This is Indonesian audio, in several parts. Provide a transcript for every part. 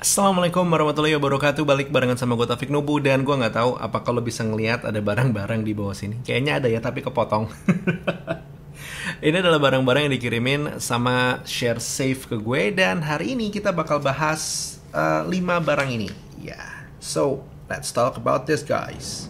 Assalamualaikum warahmatullahi wabarakatuh Balik barengan sama gue Taufik Nubu Dan gue gak tahu apa kalau bisa ngeliat ada barang-barang di bawah sini Kayaknya ada ya tapi kepotong Ini adalah barang-barang yang dikirimin sama share Safe ke gue Dan hari ini kita bakal bahas uh, eh, 5 barang ini Ya, yeah. so let's talk about this guys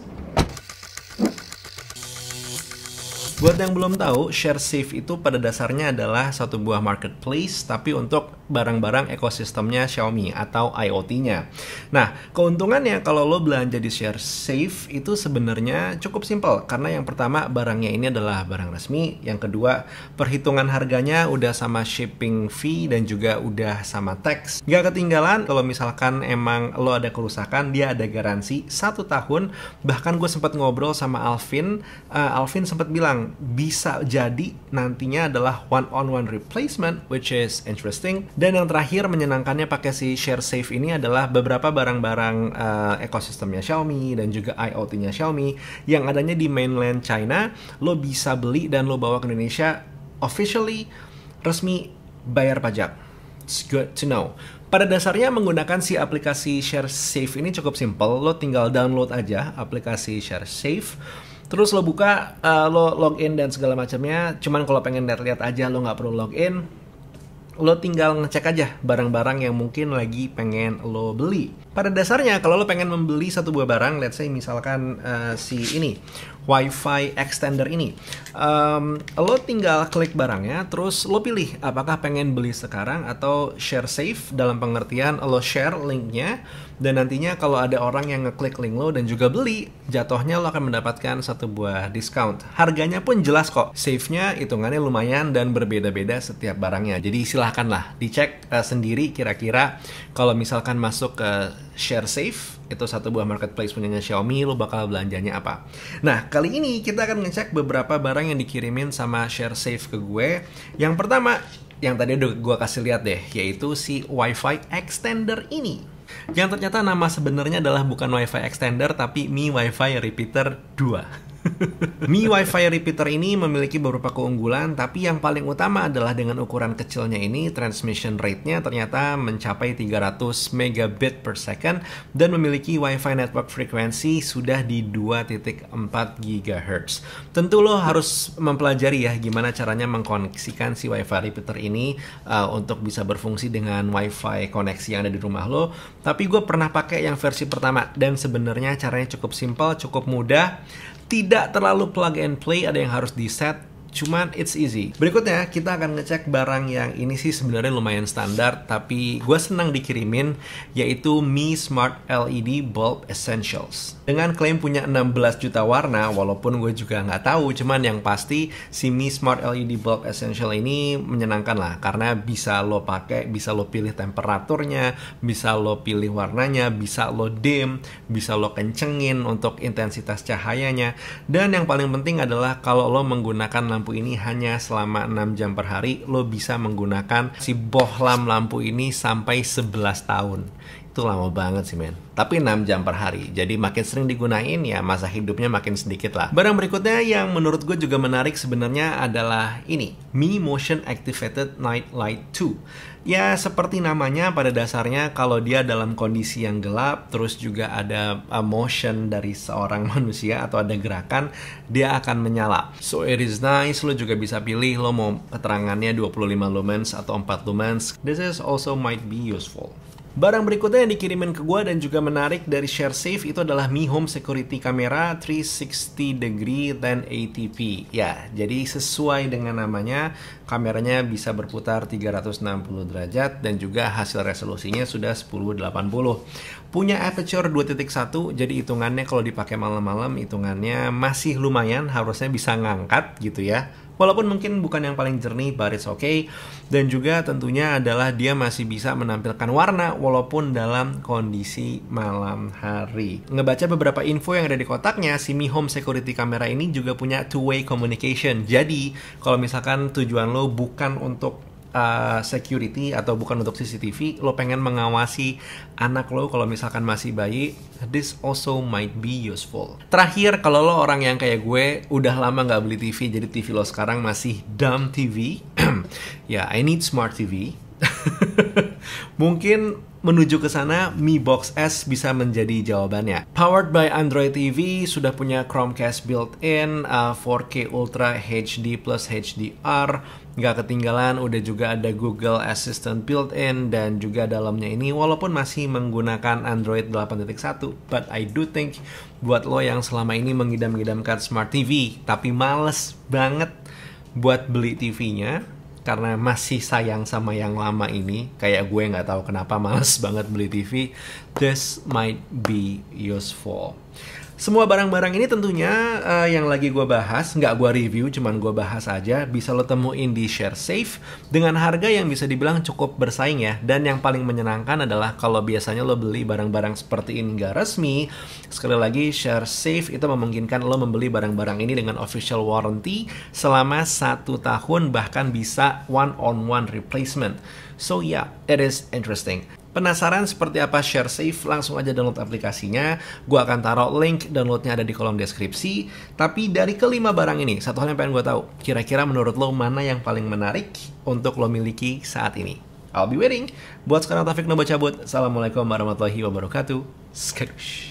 Buat yang belum tahu, ShareSafe itu pada dasarnya adalah satu buah marketplace tapi untuk barang-barang ekosistemnya Xiaomi atau IoT-nya. Nah, keuntungannya kalau lo belanja di ShareSafe itu sebenarnya cukup simpel karena yang pertama barangnya ini adalah barang resmi, yang kedua perhitungan harganya udah sama shipping fee dan juga udah sama tax. Gak ketinggalan kalau misalkan emang lo ada kerusakan, dia ada garansi satu tahun. Bahkan gue sempat ngobrol sama Alvin, uh, Alvin sempat bilang bisa jadi nantinya adalah one on one replacement which is interesting dan yang terakhir menyenangkannya pakai si share safe ini adalah beberapa barang-barang uh, ekosistemnya Xiaomi dan juga IoT-nya Xiaomi yang adanya di mainland China lo bisa beli dan lo bawa ke Indonesia officially resmi bayar pajak it's good to know pada dasarnya menggunakan si aplikasi share ShareSafe ini cukup simple. Lo tinggal download aja aplikasi share ShareSafe terus lo buka uh, lo login dan segala macamnya cuman kalau pengen lihat-lihat aja lo nggak perlu login lo tinggal ngecek aja barang-barang yang mungkin lagi pengen lo beli pada dasarnya kalau lo pengen membeli satu buah barang, let's say misalkan uh, si ini WiFi extender ini, um, lo tinggal klik barangnya, terus lo pilih apakah pengen beli sekarang atau share save dalam pengertian lo share linknya dan nantinya kalau ada orang yang ngeklik link lo dan juga beli, jatuhnya lo akan mendapatkan satu buah discount. Harganya pun jelas kok, save-nya hitungannya lumayan dan berbeda-beda setiap barangnya. Jadi silahkanlah dicek uh, sendiri kira-kira kalau misalkan masuk ke uh, Share ShareSafe itu satu buah marketplace punyanya Xiaomi lo bakal belanjanya apa nah kali ini kita akan ngecek beberapa barang yang dikirimin sama Share ShareSafe ke gue yang pertama yang tadi udah gue kasih lihat deh yaitu si WiFi extender ini yang ternyata nama sebenarnya adalah bukan WiFi extender tapi Mi WiFi repeater 2 Mi WiFi repeater ini memiliki beberapa keunggulan, tapi yang paling utama adalah dengan ukuran kecilnya ini, transmission rate-nya ternyata mencapai 300 megabit per second dan memiliki WiFi network frekuensi sudah di 2.4 GHz. Tentu lo harus mempelajari ya gimana caranya mengkoneksikan si WiFi repeater ini uh, untuk bisa berfungsi dengan WiFi koneksi yang ada di rumah lo. Tapi gue pernah pakai yang versi pertama dan sebenarnya caranya cukup simpel, cukup mudah tidak terlalu plug and play, ada yang harus di set cuman it's easy. Berikutnya kita akan ngecek barang yang ini sih sebenarnya lumayan standar tapi gue senang dikirimin yaitu Mi Smart LED Bulb Essentials. Dengan klaim punya 16 juta warna walaupun gue juga nggak tahu cuman yang pasti si Mi Smart LED Bulb Essential ini menyenangkan lah karena bisa lo pakai, bisa lo pilih temperaturnya, bisa lo pilih warnanya, bisa lo dim, bisa lo kencengin untuk intensitas cahayanya dan yang paling penting adalah kalau lo menggunakan lampu ini hanya selama 6 jam per hari lo bisa menggunakan si bohlam lampu ini sampai 11 tahun itu lama banget sih men tapi 6 jam per hari jadi makin sering digunain ya masa hidupnya makin sedikit lah barang berikutnya yang menurut gue juga menarik sebenarnya adalah ini Mi Motion Activated Night Light 2 ya seperti namanya pada dasarnya kalau dia dalam kondisi yang gelap terus juga ada uh, motion dari seorang manusia atau ada gerakan dia akan menyala so it is nice lo juga bisa pilih lo mau keterangannya 25 lumens atau 4 lumens this is also might be useful Barang berikutnya yang dikirimin ke gue dan juga menarik dari ShareSafe itu adalah Mi Home Security Camera 360 Degree 1080p. Ya, jadi sesuai dengan namanya, kameranya bisa berputar 360 derajat dan juga hasil resolusinya sudah 1080. Punya aperture 2.1, jadi hitungannya kalau dipakai malam-malam hitungannya masih lumayan, harusnya bisa ngangkat gitu ya Walaupun mungkin bukan yang paling jernih, but it's okay. Dan juga tentunya adalah dia masih bisa menampilkan warna walaupun dalam kondisi malam hari. Ngebaca beberapa info yang ada di kotaknya, si Mi Home Security Camera ini juga punya two-way communication. Jadi, kalau misalkan tujuan lo bukan untuk Eh, security atau bukan untuk CCTV, lo pengen mengawasi anak lo kalau misalkan masih bayi, this also might be useful. Terakhir, kalau lo orang yang kayak gue, udah lama nggak beli TV, jadi TV lo sekarang masih dumb TV. ya, yeah, I need smart TV. Mungkin menuju ke sana, Mi Box S bisa menjadi jawabannya. Powered by Android TV, sudah punya Chromecast built-in, uh, 4K Ultra HD plus HDR, nggak ketinggalan, udah juga ada Google Assistant built-in, dan juga dalamnya ini walaupun masih menggunakan Android 8.1, but I do think buat lo yang selama ini mengidam-idamkan Smart TV, tapi males banget buat beli TV-nya, karena masih sayang sama yang lama ini kayak gue nggak tahu kenapa males banget beli TV this might be useful semua barang-barang ini tentunya uh, yang lagi gue bahas, nggak gue review, cuman gue bahas aja. Bisa lo temuin di share safe dengan harga yang bisa dibilang cukup bersaing ya. Dan yang paling menyenangkan adalah kalau biasanya lo beli barang-barang seperti ini nggak resmi, sekali lagi share safe itu memungkinkan lo membeli barang-barang ini dengan official warranty selama satu tahun bahkan bisa one-on-one -on -one replacement. So yeah, it is interesting. Penasaran seperti apa share safe? Langsung aja download aplikasinya. Gua akan taruh link downloadnya ada di kolom deskripsi. Tapi dari kelima barang ini, satu hal yang pengen gue tahu. Kira-kira menurut lo mana yang paling menarik untuk lo miliki saat ini? I'll be waiting. Buat sekarang Taufik Nobo cabut. Assalamualaikum warahmatullahi wabarakatuh. Skadush.